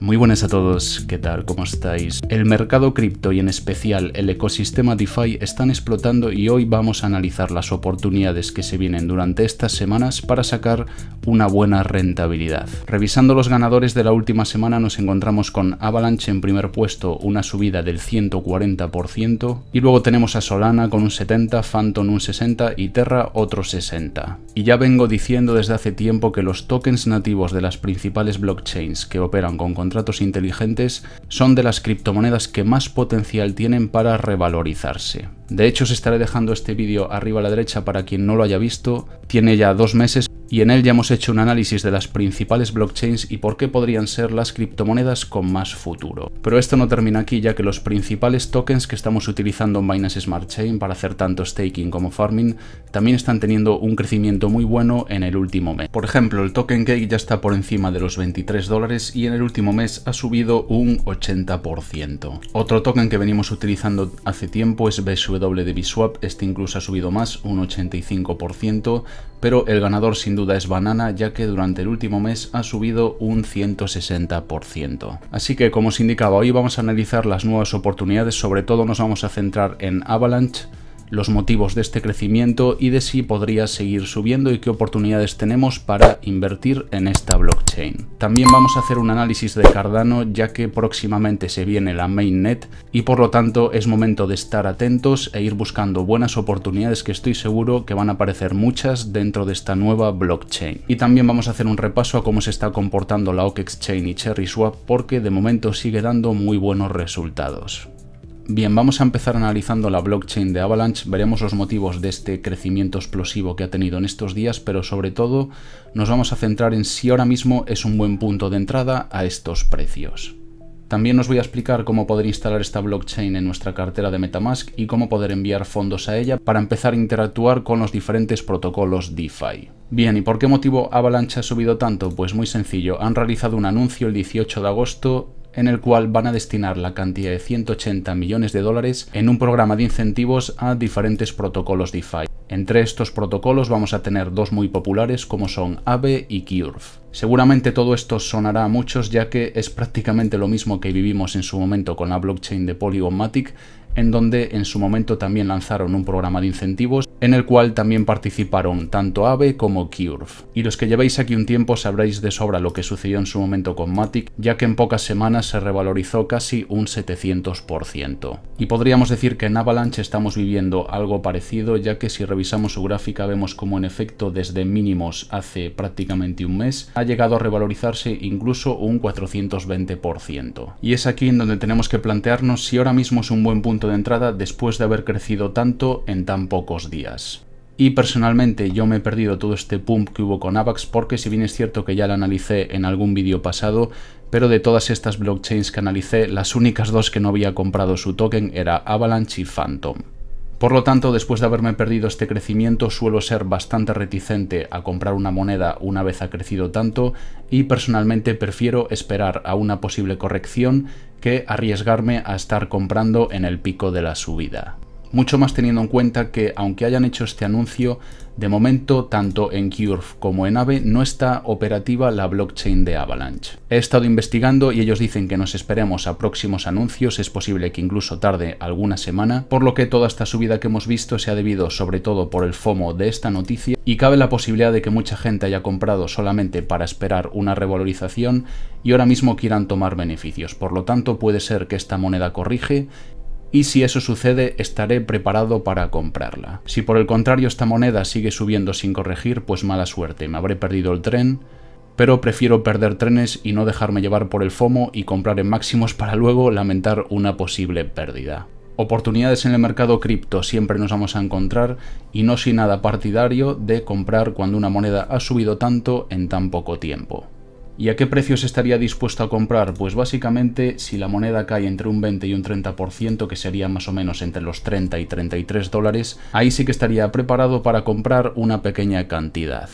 Muy buenas a todos, ¿qué tal? ¿Cómo estáis? El mercado cripto y en especial el ecosistema DeFi están explotando y hoy vamos a analizar las oportunidades que se vienen durante estas semanas para sacar una buena rentabilidad. Revisando los ganadores de la última semana nos encontramos con Avalanche en primer puesto, una subida del 140% y luego tenemos a Solana con un 70, Phantom un 60 y Terra otro 60. Y ya vengo diciendo desde hace tiempo que los tokens nativos de las principales blockchains que operan con contratos inteligentes son de las criptomonedas que más potencial tienen para revalorizarse. De hecho, os estaré dejando este vídeo arriba a la derecha para quien no lo haya visto. Tiene ya dos meses y en él ya hemos hecho un análisis de las principales blockchains y por qué podrían ser las criptomonedas con más futuro. Pero esto no termina aquí ya que los principales tokens que estamos utilizando en Binance Smart Chain para hacer tanto staking como farming también están teniendo un crecimiento muy bueno en el último mes. Por ejemplo, el token Cake ya está por encima de los 23 dólares y en el último mes ha subido un 80%. Otro token que venimos utilizando hace tiempo es BSW de Biswap, este incluso ha subido más, un 85%, pero el ganador sin duda es Banana ya que durante el último mes ha subido un 160%. Así que como os indicaba, hoy vamos a analizar las nuevas oportunidades, sobre todo nos vamos a centrar en Avalanche, los motivos de este crecimiento y de si podría seguir subiendo y qué oportunidades tenemos para invertir en esta blockchain. También vamos a hacer un análisis de Cardano ya que próximamente se viene la mainnet y por lo tanto es momento de estar atentos e ir buscando buenas oportunidades que estoy seguro que van a aparecer muchas dentro de esta nueva blockchain. Y también vamos a hacer un repaso a cómo se está comportando la Chain y CherrySwap porque de momento sigue dando muy buenos resultados. Bien, vamos a empezar analizando la blockchain de Avalanche, veremos los motivos de este crecimiento explosivo que ha tenido en estos días, pero sobre todo nos vamos a centrar en si ahora mismo es un buen punto de entrada a estos precios. También os voy a explicar cómo poder instalar esta blockchain en nuestra cartera de Metamask y cómo poder enviar fondos a ella para empezar a interactuar con los diferentes protocolos DeFi. Bien, ¿y por qué motivo Avalanche ha subido tanto? Pues muy sencillo, han realizado un anuncio el 18 de agosto en el cual van a destinar la cantidad de 180 millones de dólares en un programa de incentivos a diferentes protocolos DeFi. Entre estos protocolos vamos a tener dos muy populares como son Aave y Curve. Seguramente todo esto sonará a muchos ya que es prácticamente lo mismo que vivimos en su momento con la blockchain de Polygon Matic, en donde en su momento también lanzaron un programa de incentivos en el cual también participaron tanto AVE como Curve. Y los que lleváis aquí un tiempo sabréis de sobra lo que sucedió en su momento con Matic, ya que en pocas semanas se revalorizó casi un 700%. Y podríamos decir que en Avalanche estamos viviendo algo parecido, ya que si revisamos su gráfica vemos como en efecto desde mínimos hace prácticamente un mes ha llegado a revalorizarse incluso un 420%. Y es aquí en donde tenemos que plantearnos si ahora mismo es un buen punto de entrada después de haber crecido tanto en tan pocos días. Y personalmente yo me he perdido todo este pump que hubo con AVAX porque si bien es cierto que ya la analicé en algún vídeo pasado, pero de todas estas blockchains que analicé, las únicas dos que no había comprado su token era Avalanche y Phantom. Por lo tanto, después de haberme perdido este crecimiento, suelo ser bastante reticente a comprar una moneda una vez ha crecido tanto y personalmente prefiero esperar a una posible corrección que arriesgarme a estar comprando en el pico de la subida. Mucho más teniendo en cuenta que, aunque hayan hecho este anuncio, de momento tanto en Curve como en Ave no está operativa la blockchain de Avalanche. He estado investigando y ellos dicen que nos esperemos a próximos anuncios, es posible que incluso tarde alguna semana, por lo que toda esta subida que hemos visto se ha debido sobre todo por el FOMO de esta noticia y cabe la posibilidad de que mucha gente haya comprado solamente para esperar una revalorización y ahora mismo quieran tomar beneficios. Por lo tanto, puede ser que esta moneda corrige y si eso sucede estaré preparado para comprarla. Si por el contrario esta moneda sigue subiendo sin corregir, pues mala suerte, me habré perdido el tren, pero prefiero perder trenes y no dejarme llevar por el FOMO y comprar en máximos para luego lamentar una posible pérdida. Oportunidades en el mercado cripto siempre nos vamos a encontrar y no soy nada partidario de comprar cuando una moneda ha subido tanto en tan poco tiempo. ¿Y a qué precios estaría dispuesto a comprar? Pues básicamente si la moneda cae entre un 20 y un 30%, que sería más o menos entre los 30 y 33 dólares, ahí sí que estaría preparado para comprar una pequeña cantidad.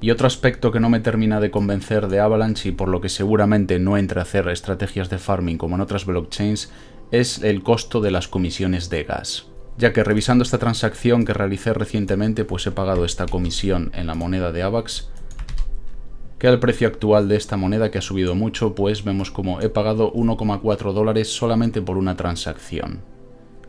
Y otro aspecto que no me termina de convencer de Avalanche y por lo que seguramente no entre a hacer estrategias de farming como en otras blockchains es el costo de las comisiones de gas. Ya que revisando esta transacción que realicé recientemente pues he pagado esta comisión en la moneda de AVAX que al precio actual de esta moneda que ha subido mucho, pues vemos como he pagado 1,4 dólares solamente por una transacción.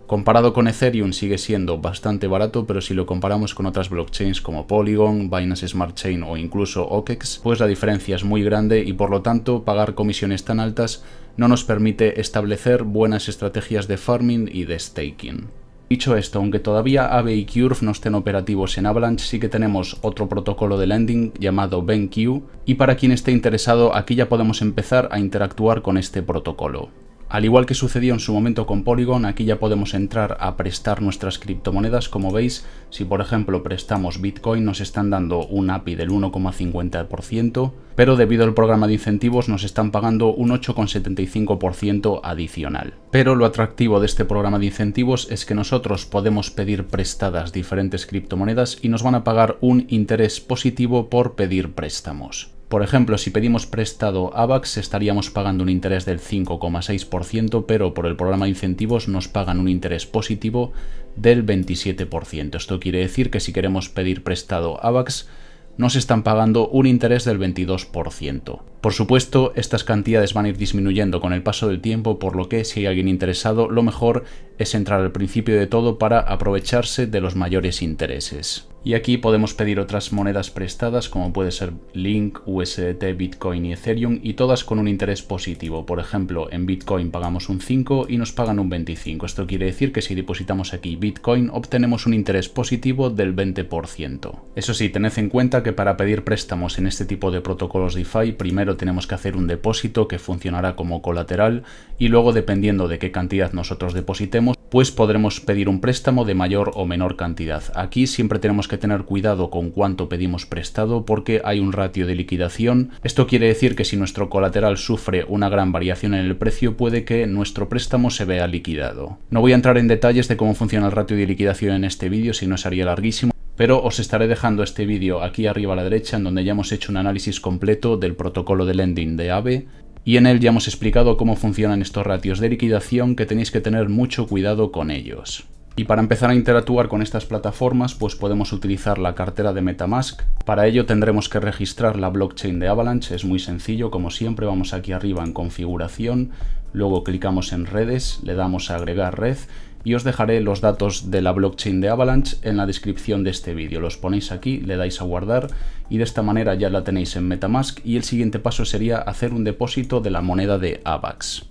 Comparado con Ethereum sigue siendo bastante barato, pero si lo comparamos con otras blockchains como Polygon, Binance Smart Chain o incluso OKEX, pues la diferencia es muy grande y por lo tanto pagar comisiones tan altas no nos permite establecer buenas estrategias de farming y de staking. Dicho esto, aunque todavía Aave y Curve no estén operativos en Avalanche, sí que tenemos otro protocolo de landing llamado BenQ, y para quien esté interesado, aquí ya podemos empezar a interactuar con este protocolo. Al igual que sucedió en su momento con Polygon, aquí ya podemos entrar a prestar nuestras criptomonedas. Como veis, si por ejemplo prestamos Bitcoin nos están dando un API del 1,50%, pero debido al programa de incentivos nos están pagando un 8,75% adicional. Pero lo atractivo de este programa de incentivos es que nosotros podemos pedir prestadas diferentes criptomonedas y nos van a pagar un interés positivo por pedir préstamos. Por ejemplo, si pedimos prestado AVAX estaríamos pagando un interés del 5,6%, pero por el programa de incentivos nos pagan un interés positivo del 27%. Esto quiere decir que si queremos pedir prestado AVAX nos están pagando un interés del 22%. Por supuesto, estas cantidades van a ir disminuyendo con el paso del tiempo, por lo que si hay alguien interesado, lo mejor es entrar al principio de todo para aprovecharse de los mayores intereses. Y aquí podemos pedir otras monedas prestadas como puede ser Link, USDT, Bitcoin y Ethereum y todas con un interés positivo. Por ejemplo, en Bitcoin pagamos un 5 y nos pagan un 25. Esto quiere decir que si depositamos aquí Bitcoin obtenemos un interés positivo del 20%. Eso sí, tened en cuenta que para pedir préstamos en este tipo de protocolos DeFi primero tenemos que hacer un depósito que funcionará como colateral y luego dependiendo de qué cantidad nosotros depositemos pues podremos pedir un préstamo de mayor o menor cantidad. Aquí siempre tenemos que que tener cuidado con cuánto pedimos prestado porque hay un ratio de liquidación. Esto quiere decir que si nuestro colateral sufre una gran variación en el precio puede que nuestro préstamo se vea liquidado. No voy a entrar en detalles de cómo funciona el ratio de liquidación en este vídeo si no sería larguísimo pero os estaré dejando este vídeo aquí arriba a la derecha en donde ya hemos hecho un análisis completo del protocolo de lending de AVE y en él ya hemos explicado cómo funcionan estos ratios de liquidación que tenéis que tener mucho cuidado con ellos. Y para empezar a interactuar con estas plataformas, pues podemos utilizar la cartera de Metamask. Para ello tendremos que registrar la blockchain de Avalanche, es muy sencillo, como siempre vamos aquí arriba en configuración, luego clicamos en redes, le damos a agregar red y os dejaré los datos de la blockchain de Avalanche en la descripción de este vídeo. Los ponéis aquí, le dais a guardar y de esta manera ya la tenéis en Metamask y el siguiente paso sería hacer un depósito de la moneda de AVAX.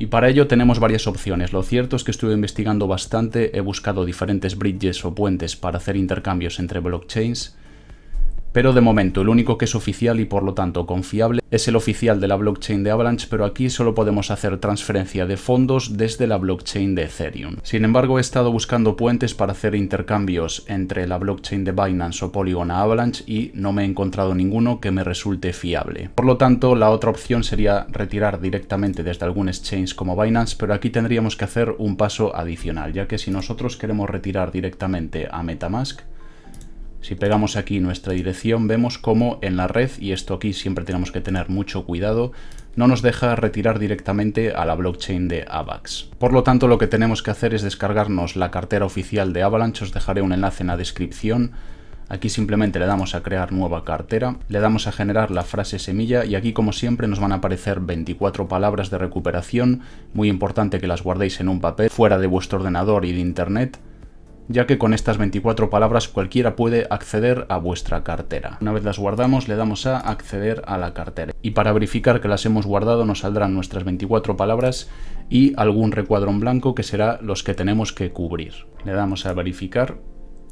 Y para ello tenemos varias opciones. Lo cierto es que estuve investigando bastante, he buscado diferentes bridges o puentes para hacer intercambios entre blockchains pero de momento, el único que es oficial y por lo tanto confiable es el oficial de la blockchain de Avalanche, pero aquí solo podemos hacer transferencia de fondos desde la blockchain de Ethereum. Sin embargo, he estado buscando puentes para hacer intercambios entre la blockchain de Binance o Polygon a Avalanche y no me he encontrado ninguno que me resulte fiable. Por lo tanto, la otra opción sería retirar directamente desde algún exchange como Binance, pero aquí tendríamos que hacer un paso adicional, ya que si nosotros queremos retirar directamente a MetaMask, si pegamos aquí nuestra dirección, vemos como en la red, y esto aquí siempre tenemos que tener mucho cuidado, no nos deja retirar directamente a la blockchain de AVAX. Por lo tanto, lo que tenemos que hacer es descargarnos la cartera oficial de Avalanche, os dejaré un enlace en la descripción. Aquí simplemente le damos a crear nueva cartera, le damos a generar la frase semilla y aquí como siempre nos van a aparecer 24 palabras de recuperación, muy importante que las guardéis en un papel fuera de vuestro ordenador y de internet ya que con estas 24 palabras cualquiera puede acceder a vuestra cartera. Una vez las guardamos le damos a acceder a la cartera y para verificar que las hemos guardado nos saldrán nuestras 24 palabras y algún recuadrón blanco que será los que tenemos que cubrir. Le damos a verificar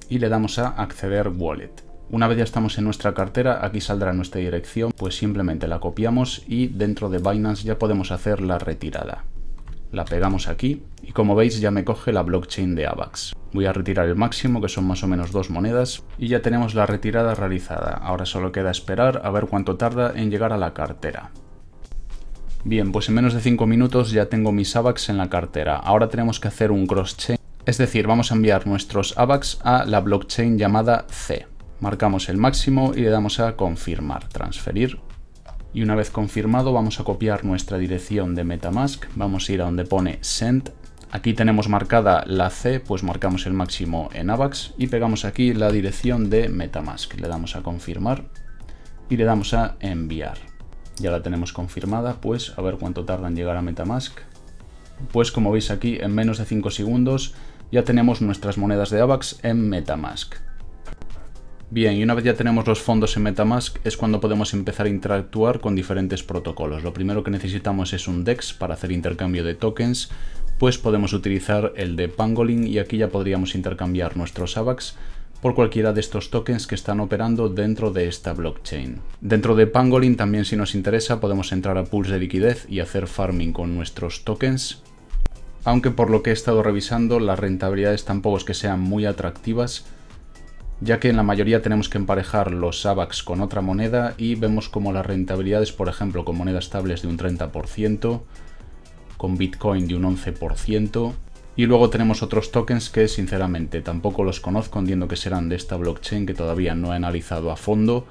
y le damos a acceder wallet. Una vez ya estamos en nuestra cartera, aquí saldrá nuestra dirección, pues simplemente la copiamos y dentro de Binance ya podemos hacer la retirada. La pegamos aquí y como veis ya me coge la blockchain de AVAX. Voy a retirar el máximo que son más o menos dos monedas y ya tenemos la retirada realizada. Ahora solo queda esperar a ver cuánto tarda en llegar a la cartera. Bien, pues en menos de 5 minutos ya tengo mis AVAX en la cartera. Ahora tenemos que hacer un cross es decir, vamos a enviar nuestros AVAX a la blockchain llamada C. Marcamos el máximo y le damos a confirmar, transferir y una vez confirmado vamos a copiar nuestra dirección de Metamask, vamos a ir a donde pone send, aquí tenemos marcada la C, pues marcamos el máximo en AVAX y pegamos aquí la dirección de Metamask, le damos a confirmar y le damos a enviar. Ya la tenemos confirmada, pues a ver cuánto tarda en llegar a Metamask. Pues como veis aquí, en menos de 5 segundos ya tenemos nuestras monedas de AVAX en Metamask. Bien, y una vez ya tenemos los fondos en Metamask es cuando podemos empezar a interactuar con diferentes protocolos. Lo primero que necesitamos es un DEX para hacer intercambio de tokens, pues podemos utilizar el de Pangolin y aquí ya podríamos intercambiar nuestros AVAX por cualquiera de estos tokens que están operando dentro de esta blockchain. Dentro de Pangolin también si nos interesa podemos entrar a pools de liquidez y hacer farming con nuestros tokens, aunque por lo que he estado revisando las rentabilidades tampoco es que sean muy atractivas, ya que en la mayoría tenemos que emparejar los AVAX con otra moneda y vemos como las rentabilidades, por ejemplo, con monedas estables de un 30%, con Bitcoin de un 11%, y luego tenemos otros tokens que sinceramente tampoco los conozco, entiendo que serán de esta blockchain que todavía no he analizado a fondo,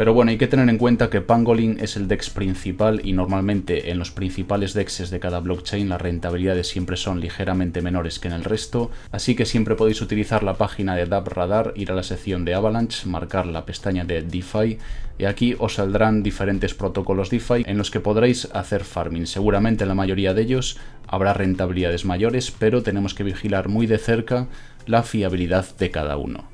pero bueno, hay que tener en cuenta que Pangolin es el DEX principal y normalmente en los principales DEXes de cada blockchain las rentabilidades siempre son ligeramente menores que en el resto, así que siempre podéis utilizar la página de DAP Radar, ir a la sección de Avalanche, marcar la pestaña de DeFi y aquí os saldrán diferentes protocolos DeFi en los que podréis hacer farming. Seguramente en la mayoría de ellos habrá rentabilidades mayores, pero tenemos que vigilar muy de cerca la fiabilidad de cada uno.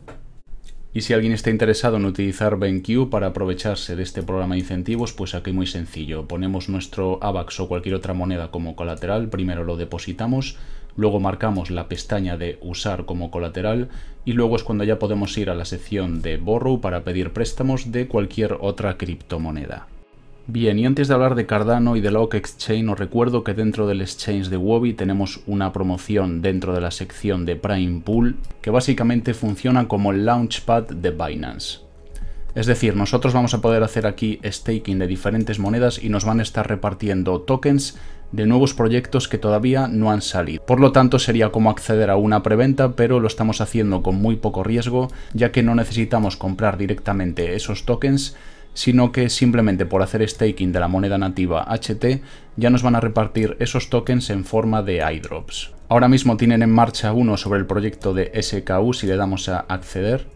Y si alguien está interesado en utilizar BenQ para aprovecharse de este programa de incentivos, pues aquí muy sencillo. Ponemos nuestro AVAX o cualquier otra moneda como colateral, primero lo depositamos, luego marcamos la pestaña de usar como colateral y luego es cuando ya podemos ir a la sección de borrow para pedir préstamos de cualquier otra criptomoneda. Bien, y antes de hablar de Cardano y de Lock Exchange, os recuerdo que dentro del exchange de Wobi tenemos una promoción dentro de la sección de Prime Pool que básicamente funciona como el launchpad de Binance. Es decir, nosotros vamos a poder hacer aquí staking de diferentes monedas y nos van a estar repartiendo tokens de nuevos proyectos que todavía no han salido. Por lo tanto, sería como acceder a una preventa, pero lo estamos haciendo con muy poco riesgo, ya que no necesitamos comprar directamente esos tokens, sino que simplemente por hacer staking de la moneda nativa HT ya nos van a repartir esos tokens en forma de iDrops. Ahora mismo tienen en marcha uno sobre el proyecto de SKU si le damos a acceder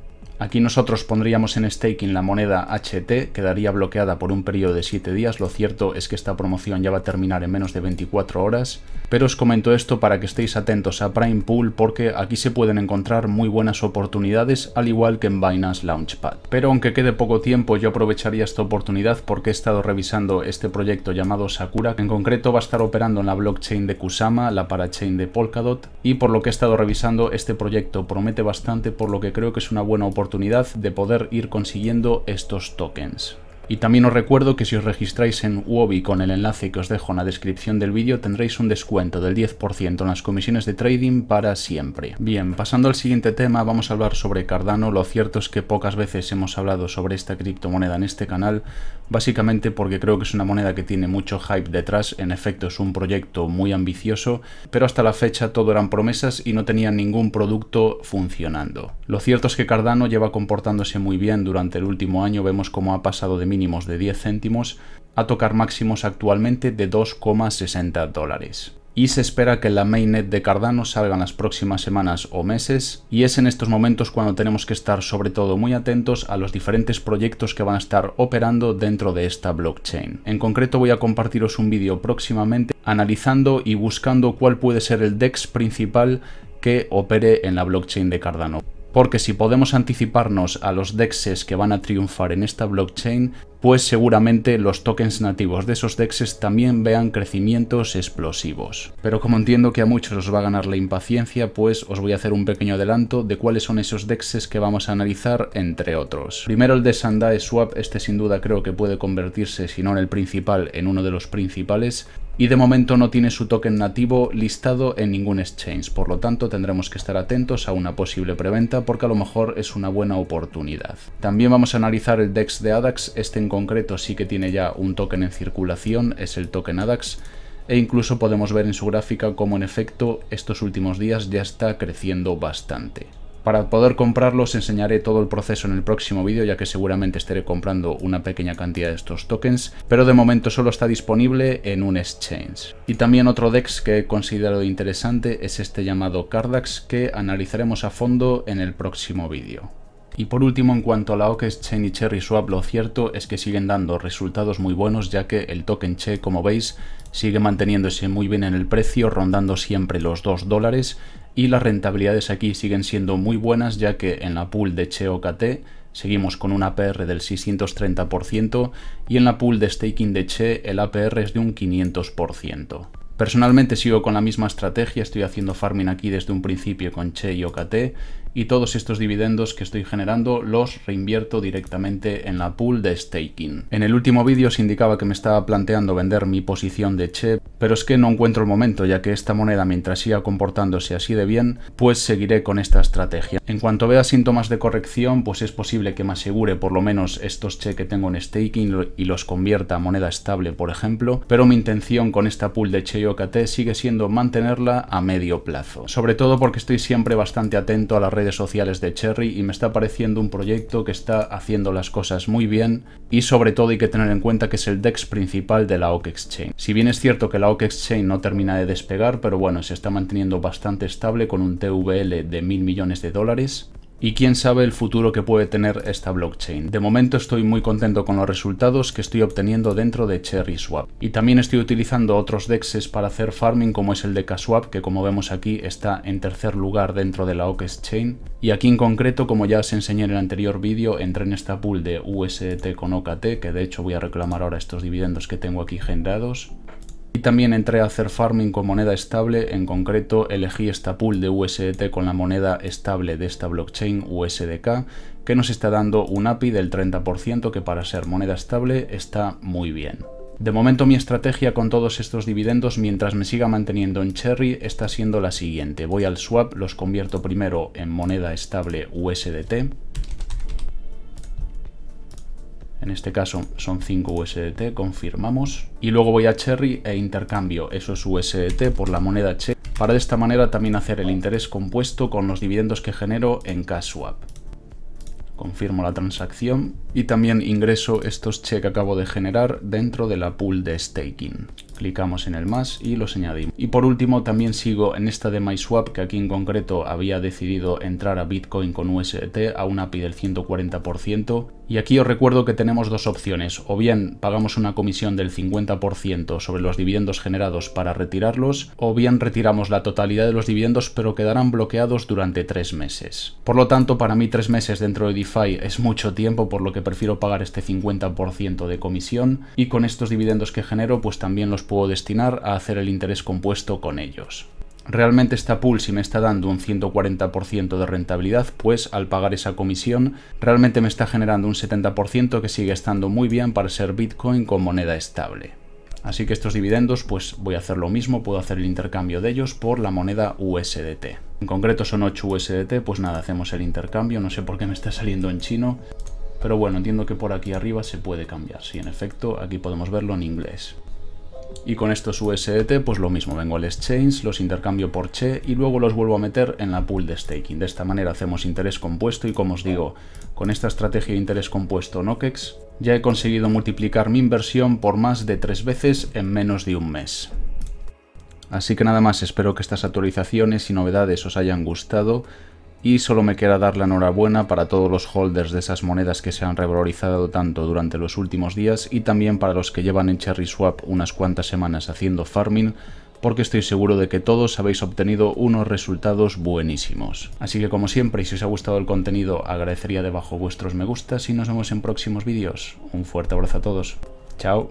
Aquí nosotros pondríamos en staking la moneda HT, quedaría bloqueada por un periodo de 7 días. Lo cierto es que esta promoción ya va a terminar en menos de 24 horas. Pero os comento esto para que estéis atentos a Prime Pool porque aquí se pueden encontrar muy buenas oportunidades, al igual que en Binance Launchpad. Pero aunque quede poco tiempo, yo aprovecharía esta oportunidad porque he estado revisando este proyecto llamado Sakura, que en concreto va a estar operando en la blockchain de Kusama, la parachain de Polkadot, y por lo que he estado revisando, este proyecto promete bastante, por lo que creo que es una buena oportunidad de poder ir consiguiendo estos tokens. Y también os recuerdo que si os registráis en Wobby con el enlace que os dejo en la descripción del vídeo tendréis un descuento del 10% en las comisiones de trading para siempre. Bien, pasando al siguiente tema vamos a hablar sobre Cardano. Lo cierto es que pocas veces hemos hablado sobre esta criptomoneda en este canal, básicamente porque creo que es una moneda que tiene mucho hype detrás. En efecto es un proyecto muy ambicioso, pero hasta la fecha todo eran promesas y no tenían ningún producto funcionando. Lo cierto es que Cardano lleva comportándose muy bien durante el último año, vemos cómo ha pasado de de 10 céntimos a tocar máximos actualmente de 2,60 dólares. Y se espera que la mainnet de Cardano salga en las próximas semanas o meses, y es en estos momentos cuando tenemos que estar sobre todo muy atentos a los diferentes proyectos que van a estar operando dentro de esta blockchain. En concreto voy a compartiros un vídeo próximamente analizando y buscando cuál puede ser el DEX principal que opere en la blockchain de Cardano porque si podemos anticiparnos a los dexes que van a triunfar en esta blockchain, pues seguramente los tokens nativos de esos DEXs también vean crecimientos explosivos. Pero como entiendo que a muchos os va a ganar la impaciencia, pues os voy a hacer un pequeño adelanto de cuáles son esos dexes que vamos a analizar, entre otros. Primero el de Sandai Swap, este sin duda creo que puede convertirse, si no en el principal, en uno de los principales, y de momento no tiene su token nativo listado en ningún exchange, por lo tanto tendremos que estar atentos a una posible preventa porque a lo mejor es una buena oportunidad. También vamos a analizar el DEX de ADAX, este en concreto sí que tiene ya un token en circulación, es el token ADAX, e incluso podemos ver en su gráfica cómo en efecto estos últimos días ya está creciendo bastante. Para poder comprarlos enseñaré todo el proceso en el próximo vídeo ya que seguramente estaré comprando una pequeña cantidad de estos tokens, pero de momento solo está disponible en un exchange. Y también otro DEX que he considerado interesante es este llamado Cardax que analizaremos a fondo en el próximo vídeo. Y por último, en cuanto a la OK e Chain y Cherry Swap, lo cierto es que siguen dando resultados muy buenos, ya que el token Che, como veis, sigue manteniéndose muy bien en el precio, rondando siempre los 2 dólares, y las rentabilidades aquí siguen siendo muy buenas ya que en la pool de CheOKT seguimos con un APR del 630% y en la pool de staking de Che el APR es de un 500%. Personalmente sigo con la misma estrategia, estoy haciendo farming aquí desde un principio con Che y OKT y todos estos dividendos que estoy generando los reinvierto directamente en la pool de staking. En el último vídeo se indicaba que me estaba planteando vender mi posición de CHE, pero es que no encuentro el momento ya que esta moneda mientras siga comportándose así de bien, pues seguiré con esta estrategia. En cuanto vea síntomas de corrección, pues es posible que me asegure por lo menos estos CHE que tengo en staking y los convierta a moneda estable, por ejemplo, pero mi intención con esta pool de CHE y OKT sigue siendo mantenerla a medio plazo, sobre todo porque estoy siempre bastante atento a la red redes sociales de Cherry y me está pareciendo un proyecto que está haciendo las cosas muy bien y sobre todo hay que tener en cuenta que es el DEX principal de la OC Exchange. Si bien es cierto que la OC Exchange no termina de despegar, pero bueno, se está manteniendo bastante estable con un TVL de mil millones de dólares y quién sabe el futuro que puede tener esta blockchain. De momento estoy muy contento con los resultados que estoy obteniendo dentro de CherrySwap. Y también estoy utilizando otros dexes para hacer farming como es el de KSwap, que como vemos aquí está en tercer lugar dentro de la OK Chain. Y aquí en concreto como ya os enseñé en el anterior vídeo entré en esta pool de USDT con OKT que de hecho voy a reclamar ahora estos dividendos que tengo aquí generados y también entré a hacer farming con moneda estable, en concreto elegí esta pool de USDT con la moneda estable de esta blockchain USDK, que nos está dando un API del 30% que para ser moneda estable está muy bien. De momento mi estrategia con todos estos dividendos mientras me siga manteniendo en Cherry está siendo la siguiente. Voy al swap, los convierto primero en moneda estable USDT en este caso son 5 USDT, confirmamos. Y luego voy a Cherry e intercambio esos USDT por la moneda che para de esta manera también hacer el interés compuesto con los dividendos que genero en CashSwap. Confirmo la transacción y también ingreso estos che que acabo de generar dentro de la pool de staking clicamos en el más y los añadimos. Y por último también sigo en esta de MySwap que aquí en concreto había decidido entrar a Bitcoin con USDT... a un API del 140% y aquí os recuerdo que tenemos dos opciones, o bien pagamos una comisión del 50% sobre los dividendos generados para retirarlos, o bien retiramos la totalidad de los dividendos pero quedarán bloqueados durante tres meses. Por lo tanto, para mí tres meses dentro de DeFi es mucho tiempo, por lo que prefiero pagar este 50% de comisión y con estos dividendos que genero pues también los puedo destinar a hacer el interés compuesto con ellos. Realmente esta pool si me está dando un 140% de rentabilidad, pues al pagar esa comisión realmente me está generando un 70% que sigue estando muy bien para ser Bitcoin con moneda estable. Así que estos dividendos pues voy a hacer lo mismo, puedo hacer el intercambio de ellos por la moneda USDT. En concreto son 8 USDT, pues nada, hacemos el intercambio, no sé por qué me está saliendo en chino, pero bueno, entiendo que por aquí arriba se puede cambiar, si en efecto, aquí podemos verlo en inglés. Y con estos USDT pues lo mismo, vengo al exchange, los intercambio por Che y luego los vuelvo a meter en la pool de staking. De esta manera hacemos interés compuesto y como os digo, con esta estrategia de interés compuesto Nokex ya he conseguido multiplicar mi inversión por más de tres veces en menos de un mes. Así que nada más, espero que estas actualizaciones y novedades os hayan gustado y solo me queda dar la enhorabuena para todos los holders de esas monedas que se han revalorizado tanto durante los últimos días y también para los que llevan en Cherry Swap unas cuantas semanas haciendo farming porque estoy seguro de que todos habéis obtenido unos resultados buenísimos. Así que como siempre, si os ha gustado el contenido, agradecería debajo vuestros me gustas y nos vemos en próximos vídeos. Un fuerte abrazo a todos. Chao.